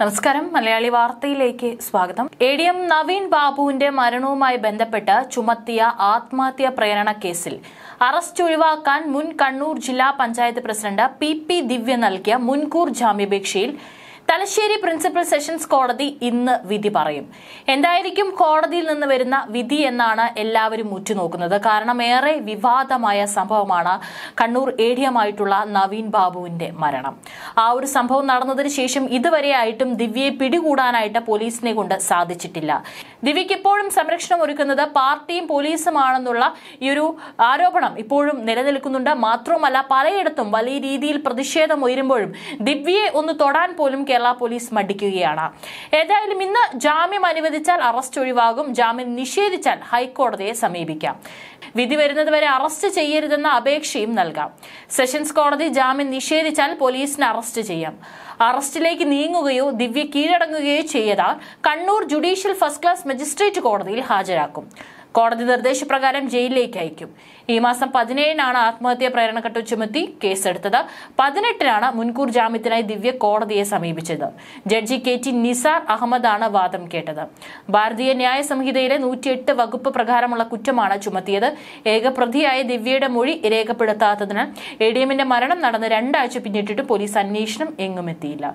നമസ്കാരം മലയാളി വാർത്തയിലേക്ക് സ്വാഗതം എ ഡി എം നവീൻ ബാബുവിന്റെ മരണവുമായി ബന്ധപ്പെട്ട് ചുമത്തിയ ആത്മഹത്യ പ്രേരണ കേസിൽ അറസ്റ്റ് ഒഴിവാക്കാൻ മുൻ കണ്ണൂർ ജില്ലാ panchayat president P P Divya നൽകിയ മുൻകൂർ ജാമ്യാപേക്ഷയിൽ തലശ്ശേരി പ്രിൻസിപ്പൽ സെഷൻസ് കോടതി ഇന്ന് വിധി പറയും എന്തായിരിക്കും കോടതിയിൽ നിന്ന് വരുന്ന വിധി എന്നാണ് എല്ലാവരും ഉറ്റുനോക്കുന്നത് കാരണം ഏറെ വിവാദമായ സംഭവമാണ് കണ്ണൂർ ഏടിയമായിട്ടുള്ള നവീൻ ബാബുവിന്റെ മരണം ആ ഒരു സംഭവം നടന്നതിന് ശേഷം ഇതുവരെയായിട്ടും ദിവ്യയെ പിടികൂടാനായിട്ട് പോലീസിനെ കൊണ്ട് സാധിച്ചിട്ടില്ല ദിവ്യയ്ക്ക് ഇപ്പോഴും സംരക്ഷണം ഒരുക്കുന്നത് പാർട്ടിയും പോലീസുമാണെന്നുള്ള ഈ ഒരു ആരോപണം ഇപ്പോഴും നിലനിൽക്കുന്നുണ്ട് മാത്രവുമല്ല പലയിടത്തും വലിയ രീതിയിൽ പ്രതിഷേധം ഉയരുമ്പോഴും ദിവ്യയെ ഒന്ന് തൊടാൻ പോലും കേരള പോലീസ് മടിക്കുകയാണ് ഏതായാലും ഇന്ന് ജാമ്യം അനുവദിച്ചാൽ അറസ്റ്റ് ഒഴിവാകും ജാമ്യം നിഷേധിച്ചാൽ ഹൈക്കോടതിയെ സമീപിക്കാം വിധി വരുന്നതുവരെ അറസ്റ്റ് ചെയ്യരുതെന്ന അപേക്ഷയും നൽകാം സെഷൻസ് കോടതി ജാമ്യം നിഷേധിച്ചാൽ പോലീസിനെ അറസ്റ്റ് ചെയ്യാം അറസ്റ്റിലേക്ക് നീങ്ങുകയോ ദിവ്യ കീഴടങ്ങുകയോ ചെയ്താൽ Kannur judicial first class magistrate കോടതിയിൽ ഹാജരാക്കും കോടതി നിർദ്ദേശപ്രകാരം ജയിലിലേക്ക് അയക്കും ഈ മാസം പതിനേഴിനാണ് ആത്മഹത്യാ പ്രേരണക്കെട്ട് ചുമത്തി കേസെടുത്തത് പതിനെട്ടിനാണ് മുൻകൂർ ജാമ്യത്തിനായി ദിവ്യ കോടതിയെ സമീപിച്ചത് ജഡ്ജി കെ ടി നിസാർ അഹമ്മദാണ് വാദം കേട്ടത് ഭാരതീയ ന്യായ സംഹിതയിലെ നൂറ്റിയെട്ട് വകുപ്പ് പ്രകാരമുള്ള കുറ്റമാണ് ചുമത്തിയത് ഏകപ്രതിയായ ദിവ്യയുടെ മൊഴി രേഖപ്പെടുത്താത്തതിനാൽ എ ഡി എമ്മിന്റെ മരണം നടന്ന് രണ്ടാഴ്ച പിന്നിട്ടിട്ട് പോലീസ് അന്വേഷണം എങ്ങും എത്തിയില്ല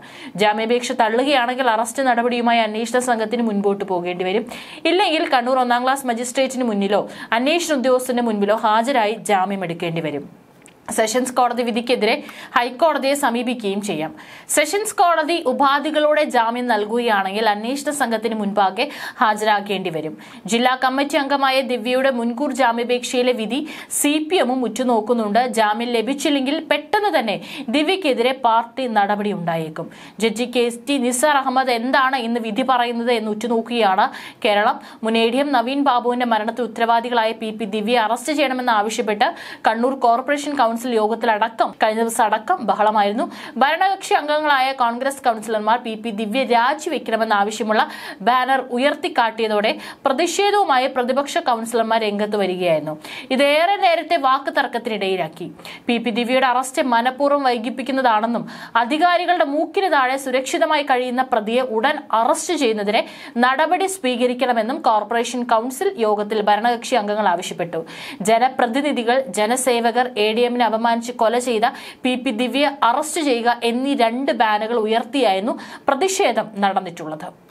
ജാമ്യാപേക്ഷ തള്ളുകയാണെങ്കിൽ അറസ്റ്റ് നടപടിയുമായി അന്വേഷണ സംഘത്തിന് മുൻപോട്ട് പോകേണ്ടി വരും ഇല്ലെങ്കിൽ കണ്ണൂർ ഒന്നാം ക്ലാസ് മജിസ്ട്രേറ്റ് മജിസ്ട്രേറ്റിന് മുന്നിലോ അന്വേഷണ ഉദ്യോഗസ്ഥന് മുൻപിലോ ഹാജരായി ജാമ്യമെടുക്കേണ്ടി വരും സെഷൻസ് കോടതി വിധിക്കെതിരെ ഹൈക്കോടതിയെ സമീപിക്കുകയും ചെയ്യാം സെഷൻസ് കോടതി ഉപാധികളോടെ ജാമ്യം നൽകുകയാണെങ്കിൽ അന്വേഷണ സംഘത്തിന് മുൻപാകെ ഹാജരാക്കേണ്ടി വരും ജില്ലാ കമ്മിറ്റി അംഗമായ ദിവ്യയുടെ മുൻകൂർ ജാമ്യപേക്ഷയിലെ വിധി സി പി എമ്മും ഉറ്റുനോക്കുന്നുണ്ട് ജാമ്യം ലഭിച്ചില്ലെങ്കിൽ പെട്ടെന്ന് തന്നെ ദിവ്യക്കെതിരെ പാർട്ടി നടപടി ഉണ്ടായേക്കും judge K S T Nisar Ahmed എന്താണ് ഇന്ന് വിധി പറയുന്നത് എന്ന് ഉറ്റുനോക്കുകയാണ് കേരളം മുനേഡിയം നവീൻ ബാബുവിന്റെ മരണത്തിൽ ഉത്തരവാദികളായ പി പി ദിവ്യയെ അറസ്റ്റ് ചെയ്യണമെന്ന് ആവശ്യപ്പെട്ട് കണ്ണൂർ കോർപ്പറേഷൻ കൗൺസിൽ യോഗത്തിലടക്കം കഴിഞ്ഞ ദിവസം അടക്കം ബഹളമായിരുന്നു ഭരണകക്ഷി അംഗങ്ങളായ കോൺഗ്രസ് കൗൺസിലർമാർ പി പി ദിവ്യ രാജിവെക്കണമെന്നാവശ്യമുള്ള ബാനർ ഉയർത്തിക്കാട്ടിയതോടെ പ്രതിഷേധവുമായി പ്രതിപക്ഷ കൗൺസിലർമാർ രംഗത്ത് വരികയായിരുന്നു ഇതേറെ നേരത്തെ വാക്ക് തർക്കത്തിനിടയിലാക്കി പി പി ദിവ്യയുടെ അറസ്റ്റ് മനഃപൂർവ്വം വൈകിപ്പിക്കുന്നതാണെന്നും അധികാരികളുടെ മൂക്കിന് താഴെ സുരക്ഷിതമായി കഴിയുന്ന പ്രതിയെ ഉടൻ അറസ്റ്റ് ചെയ്യുന്നതിന് നടപടി സ്വീകരിക്കണമെന്നും കോർപ്പറേഷൻ കൗൺസിൽ യോഗത്തിൽ ഭരണകക്ഷി അംഗങ്ങൾ ആവശ്യപ്പെട്ടു ജനപ്രതിനിധികൾ ജനസേവകർ എ ഡി എമ്മിന് ഭർത്താവിനെ അപമാനിച്ച് കൊല ചെയ്ത പി പി ദിവ്യയെ അറസ്റ്റ് ചെയ്യുക എന്നീ രണ്ട് ബാനുകൾ ഉയർത്തിയായിരുന്നു പ്രതിഷേധം നടന്നിട്ടുള്ളത്